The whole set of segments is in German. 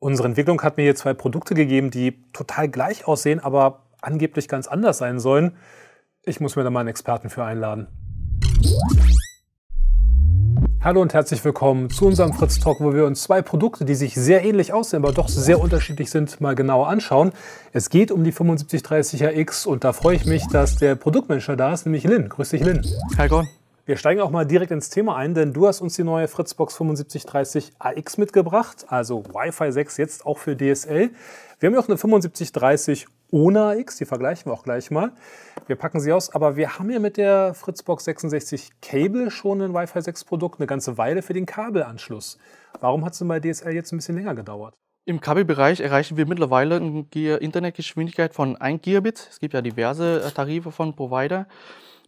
Unsere Entwicklung hat mir hier zwei Produkte gegeben, die total gleich aussehen, aber angeblich ganz anders sein sollen. Ich muss mir da mal einen Experten für einladen. Hallo und herzlich willkommen zu unserem Fritz Talk, wo wir uns zwei Produkte, die sich sehr ähnlich aussehen, aber doch sehr unterschiedlich sind, mal genauer anschauen. Es geht um die 7530 rx und da freue ich mich, dass der Produktmanager da ist, nämlich Lin. Grüß dich, Lin. Hi, Gordon. Wir steigen auch mal direkt ins Thema ein, denn du hast uns die neue Fritzbox 7530 AX mitgebracht, also Wi-Fi 6 jetzt auch für DSL. Wir haben ja auch eine 7530 ohne AX, die vergleichen wir auch gleich mal. Wir packen sie aus, aber wir haben ja mit der Fritzbox 66 Cable schon ein Wi-Fi 6 Produkt eine ganze Weile für den Kabelanschluss. Warum hat es denn bei DSL jetzt ein bisschen länger gedauert? Im Kabelbereich erreichen wir mittlerweile eine Internetgeschwindigkeit von 1 Gigabit. Es gibt ja diverse äh, Tarife von Provider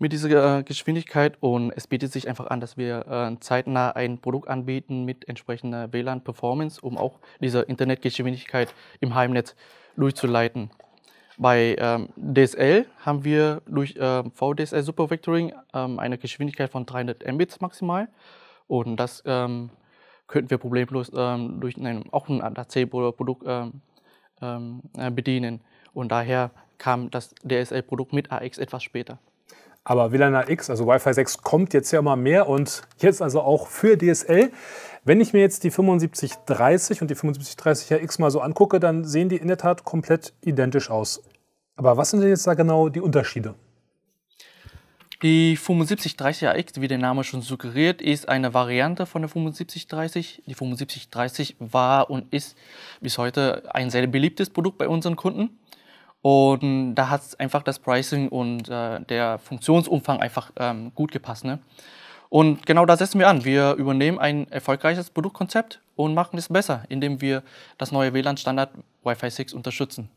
mit dieser äh, Geschwindigkeit und es bietet sich einfach an, dass wir äh, zeitnah ein Produkt anbieten mit entsprechender WLAN-Performance, um auch diese Internetgeschwindigkeit im Heimnetz durchzuleiten. Bei ähm, DSL haben wir durch ähm, VDSL Super Vectoring ähm, eine Geschwindigkeit von 300 Mbits maximal und das ähm, könnten wir problemlos ähm, durch einen, auch ein ADAC-Produkt ähm, äh, bedienen und daher kam das DSL-Produkt mit AX etwas später. Aber WLAN X, also Wi-Fi 6, kommt jetzt ja immer mehr und jetzt also auch für DSL. Wenn ich mir jetzt die 7530 und die 7530RX mal so angucke, dann sehen die in der Tat komplett identisch aus. Aber was sind denn jetzt da genau die Unterschiede? Die 7530RX, wie der Name schon suggeriert, ist eine Variante von der 7530. Die 7530 war und ist bis heute ein sehr beliebtes Produkt bei unseren Kunden. Und da hat einfach das Pricing und äh, der Funktionsumfang einfach ähm, gut gepasst. Ne? Und genau da setzen wir an. Wir übernehmen ein erfolgreiches Produktkonzept und machen es besser, indem wir das neue WLAN-Standard Wi-Fi 6 unterstützen.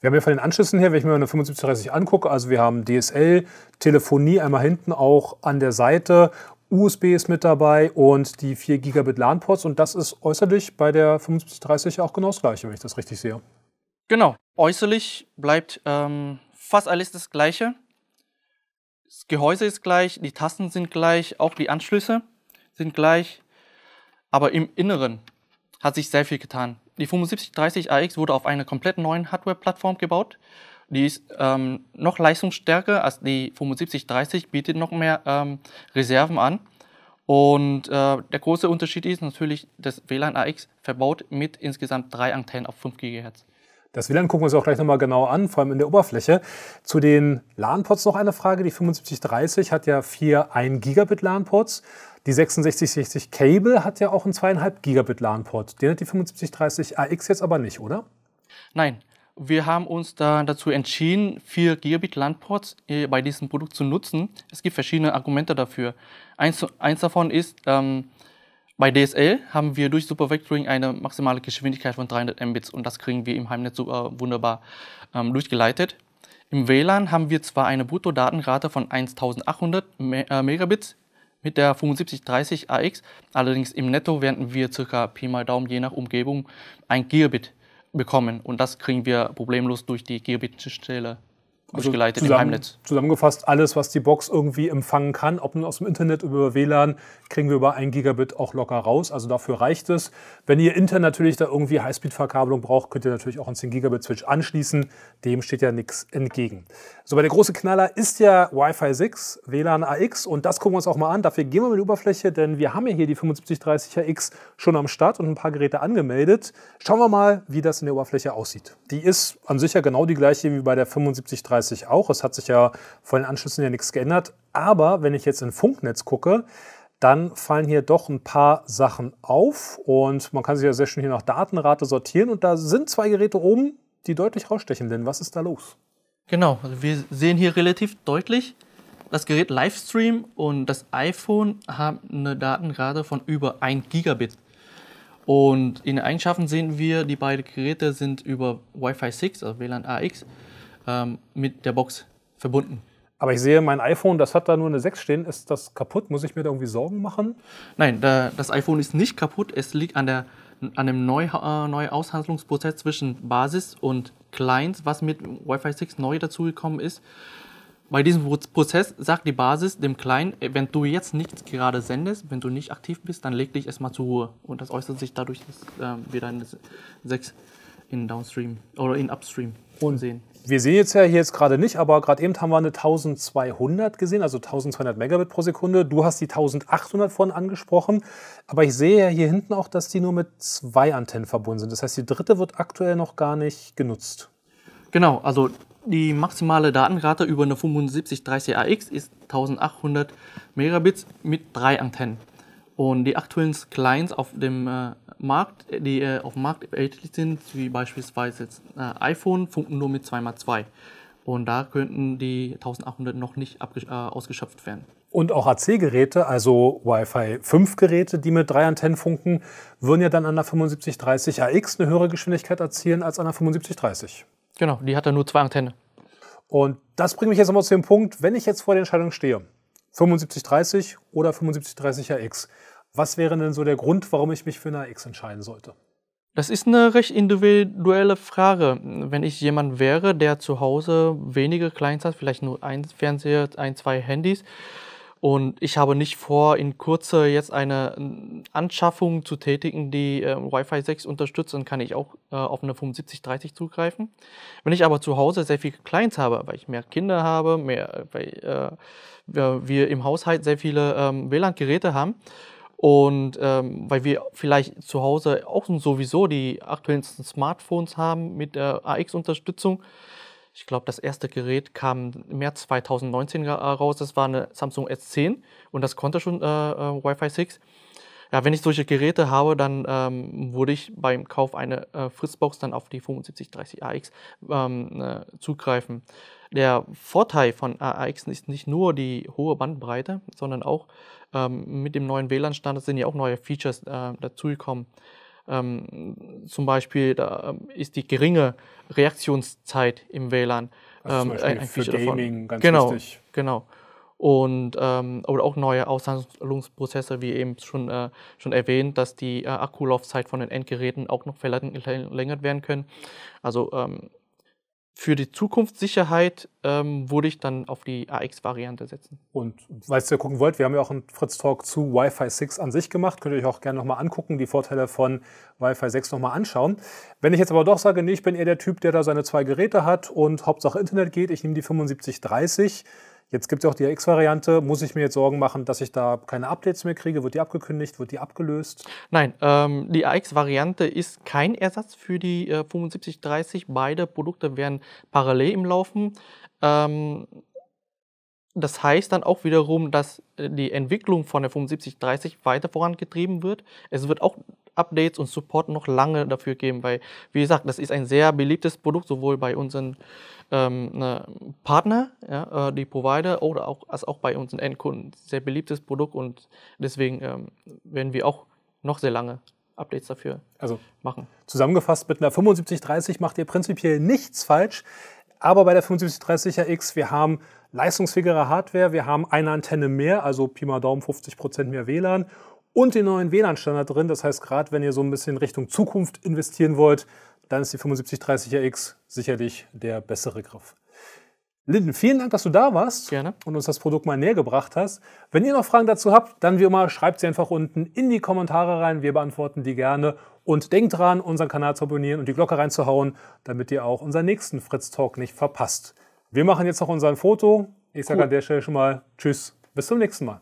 Wir haben ja von den Anschlüssen her, wenn ich mir eine 7530 angucke, also wir haben DSL, Telefonie einmal hinten auch an der Seite, USB ist mit dabei und die 4 Gigabit LAN-Ports und das ist äußerlich bei der 7530 auch genau das gleiche, wenn ich das richtig sehe. Genau, Äußerlich bleibt ähm, fast alles das gleiche. Das Gehäuse ist gleich, die Tasten sind gleich, auch die Anschlüsse sind gleich. Aber im Inneren hat sich sehr viel getan. Die 7530 AX wurde auf einer komplett neuen Hardware-Plattform gebaut. Die ist ähm, noch leistungsstärker als die 7530, bietet noch mehr ähm, Reserven an. Und äh, der große Unterschied ist natürlich, das WLAN AX verbaut mit insgesamt drei Antennen auf 5 GHz. Das WLAN gucken wir uns auch gleich nochmal genau an, vor allem in der Oberfläche. Zu den LAN-Ports noch eine Frage. Die 7530 hat ja vier 1 Gigabit LAN-Ports. Die 6660 Cable hat ja auch einen 2,5 Gigabit LAN-Port. Den hat die 7530 AX jetzt aber nicht, oder? Nein, wir haben uns da dazu entschieden, 4 Gigabit LAN-Ports äh, bei diesem Produkt zu nutzen. Es gibt verschiedene Argumente dafür. Eins, eins davon ist, ähm, bei DSL haben wir durch Super Vectoring eine maximale Geschwindigkeit von 300 Mbits und das kriegen wir im Heimnetz super wunderbar ähm, durchgeleitet. Im WLAN haben wir zwar eine Bruttodatenrate von 1800 äh, Megabits mit der 7530 AX, allerdings im Netto werden wir ca. Pi mal Daumen je nach Umgebung ein Gigabit bekommen und das kriegen wir problemlos durch die Gigabit-Stelle also, also geleitet zusammen, im Heimnetz. Zusammengefasst alles, was die Box irgendwie empfangen kann, ob nun aus dem Internet oder über WLAN, kriegen wir über ein Gigabit auch locker raus. Also dafür reicht es. Wenn ihr intern natürlich da irgendwie Highspeed-Verkabelung braucht, könnt ihr natürlich auch einen 10 Gigabit Switch anschließen. Dem steht ja nichts entgegen. So, bei der große Knaller ist ja Wi-Fi 6, WLAN AX und das gucken wir uns auch mal an. Dafür gehen wir mit der Oberfläche, denn wir haben ja hier die 7530AX schon am Start und ein paar Geräte angemeldet. Schauen wir mal, wie das in der Oberfläche aussieht. Die ist an sich ja genau die gleiche wie bei der 7530 32 auch. Es hat sich ja von den Anschlüssen ja nichts geändert. Aber wenn ich jetzt in Funknetz gucke, dann fallen hier doch ein paar Sachen auf und man kann sich ja sehr schön hier nach Datenrate sortieren und da sind zwei Geräte oben, die deutlich rausstechen. Denn was ist da los? Genau, also wir sehen hier relativ deutlich, das Gerät Livestream und das iPhone haben eine Datenrate von über 1 Gigabit. Und in den Eigenschaften sehen wir, die beiden Geräte sind über Wi-Fi 6, also WLAN AX, ähm, mit der Box verbunden. Aber ich sehe, mein iPhone, das hat da nur eine 6 stehen. Ist das kaputt? Muss ich mir da irgendwie Sorgen machen? Nein, da, das iPhone ist nicht kaputt. Es liegt an, der, an dem Neu, äh, Neuaushandlungsprozess zwischen Basis und Clients, was mit Wi-Fi 6 neu dazugekommen ist. Bei diesem Prozess sagt die Basis dem Client, äh, wenn du jetzt nichts gerade sendest, wenn du nicht aktiv bist, dann leg dich erstmal zur Ruhe. Und das äußert sich dadurch dass, äh, wieder in 6 in Downstream oder in Upstream. Und sehen. Wir sehen jetzt ja hier jetzt gerade nicht, aber gerade eben haben wir eine 1200 gesehen, also 1200 Megabit pro Sekunde. Du hast die 1800 von angesprochen, aber ich sehe ja hier hinten auch, dass die nur mit zwei Antennen verbunden sind. Das heißt, die dritte wird aktuell noch gar nicht genutzt. Genau, also die maximale Datenrate über eine 7530 AX ist 1800 Megabits mit drei Antennen. Und die aktuellen Clients auf dem äh, Markt, die äh, auf dem Markt erhältlich sind, wie beispielsweise jetzt, äh, iPhone, funken nur mit 2x2. Und da könnten die 1800 noch nicht äh, ausgeschöpft werden. Und auch AC-Geräte, also Wi-Fi 5-Geräte, die mit drei Antennen funken, würden ja dann an der 7530 AX eine höhere Geschwindigkeit erzielen als an der 7530. Genau, die hat ja nur zwei Antennen. Und das bringt mich jetzt nochmal zu dem Punkt, wenn ich jetzt vor der Entscheidung stehe, 7530 oder 7530 AX, was wäre denn so der Grund, warum ich mich für eine AX entscheiden sollte? Das ist eine recht individuelle Frage. Wenn ich jemand wäre, der zu Hause wenige Clients hat, vielleicht nur ein Fernseher, ein, zwei Handys, und ich habe nicht vor, in Kurze jetzt eine äh, Anschaffung zu tätigen, die äh, Wi-Fi 6 unterstützt, dann kann ich auch äh, auf eine 7530 zugreifen. Wenn ich aber zu Hause sehr viele Clients habe, weil ich mehr Kinder habe, mehr, äh, weil äh, wir im Haushalt sehr viele ähm, WLAN-Geräte haben, und ähm, weil wir vielleicht zu Hause auch sowieso die aktuellsten Smartphones haben mit der AX-Unterstützung. Ich glaube, das erste Gerät kam im März 2019 äh, raus. Das war eine Samsung S10 und das konnte schon äh, äh Wi-Fi 6 ja, wenn ich solche Geräte habe, dann ähm, würde ich beim Kauf einer äh, Fritzbox dann auf die 7530 AX ähm, äh, zugreifen. Der Vorteil von AX ist nicht nur die hohe Bandbreite, sondern auch ähm, mit dem neuen WLAN-Standard sind ja auch neue Features äh, dazugekommen. Ähm, zum Beispiel da, ähm, ist die geringe Reaktionszeit im WLAN. Also ähm, ein, ein für Feature Gaming davon. ganz genau, wichtig. Genau und ähm, oder auch neue Aushandlungsprozesse, wie eben schon, äh, schon erwähnt, dass die äh, Akkulaufzeit von den Endgeräten auch noch verlängert werden können. Also ähm, für die Zukunftssicherheit ähm, würde ich dann auf die AX-Variante setzen. Und weil ihr gucken wollt, wir haben ja auch einen Fritz-Talk zu Wi-Fi 6 an sich gemacht. Könnt ihr euch auch gerne nochmal angucken, die Vorteile von Wi-Fi 6 nochmal anschauen. Wenn ich jetzt aber doch sage, nee, ich bin eher der Typ, der da seine zwei Geräte hat und Hauptsache Internet geht, ich nehme die 7530 Jetzt gibt es auch die X-Variante. Muss ich mir jetzt Sorgen machen, dass ich da keine Updates mehr kriege? Wird die abgekündigt? Wird die abgelöst? Nein, ähm, die AX-Variante ist kein Ersatz für die äh, 7530. Beide Produkte werden parallel im Laufen. Ähm, das heißt dann auch wiederum, dass äh, die Entwicklung von der 7530 weiter vorangetrieben wird. Es wird auch Updates und Support noch lange dafür geben, weil, wie gesagt, das ist ein sehr beliebtes Produkt, sowohl bei unseren ähm, ne, Partner, ja, äh, die Provider oder auch, als auch bei unseren Endkunden. Sehr beliebtes Produkt und deswegen ähm, werden wir auch noch sehr lange Updates dafür also, machen. Zusammengefasst mit einer 7530 macht ihr prinzipiell nichts falsch, aber bei der 7530er X, wir haben leistungsfähigere Hardware, wir haben eine Antenne mehr, also Pi mal Daumen 50% mehr WLAN und den neuen WLAN-Standard drin. Das heißt, gerade wenn ihr so ein bisschen Richtung Zukunft investieren wollt, dann ist die 7530RX sicherlich der bessere Griff. Linden, vielen Dank, dass du da warst Gerne. und uns das Produkt mal näher gebracht hast. Wenn ihr noch Fragen dazu habt, dann wie immer, schreibt sie einfach unten in die Kommentare rein. Wir beantworten die gerne. Und denkt dran, unseren Kanal zu abonnieren und die Glocke reinzuhauen, damit ihr auch unseren nächsten Fritz Talk nicht verpasst. Wir machen jetzt noch unser Foto. Ich sage cool. an der Stelle schon mal Tschüss. Bis zum nächsten Mal.